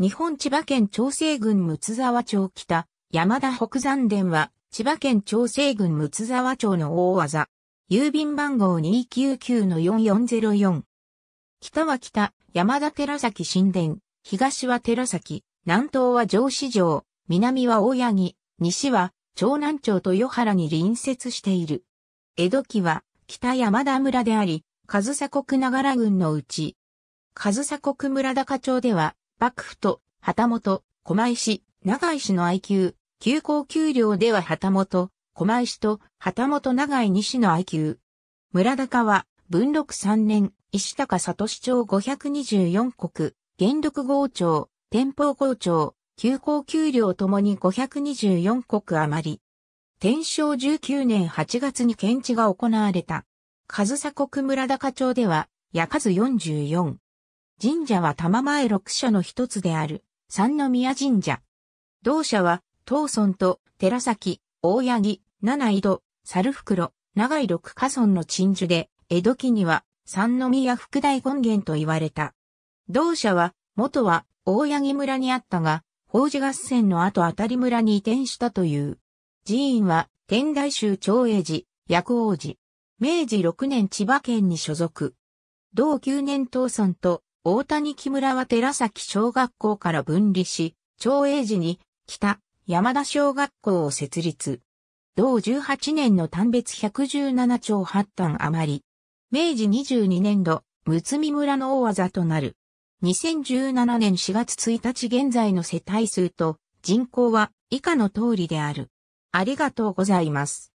日本千葉県長生郡睦沢町北、山田北山伝は、千葉県長生郡睦沢町の大技。郵便番号299-4404。北は北、山田寺崎神殿、東は寺崎、南東は城市城、南は大八木、西は長南町と与原に隣接している。江戸期は北山田村であり、上総国長良郡のうち、上総国村高町では幕府と、旗本、狛江市、長井市の IQ、休校給料では旗本、狛江市と旗本長井西の IQ。村高は、文禄3年、石高里市長524国、元禄号長、天保号長、休校給料ともに524国余り。天正19年8月に検知が行われた。上総国村高町では、矢数44、神社は玉前六社の一つである、三宮神社。同社は、東村と寺崎、大八木、七井戸、猿袋、長井六家村の鎮守で、江戸期には三宮副大根源と言われた。同社は、元は大八木村にあったが、法事合戦の後当たり村に移転したという。寺院は、天台宗長英寺、薬王寺。明治六年千葉県に所属。同九年東村と大谷木村は寺崎小学校から分離し、長英寺に北山田小学校を設立。同18年の単別117兆8単余り。明治22年度、睦つ村の大技となる。2017年4月1日現在の世帯数と人口は以下の通りである。ありがとうございます。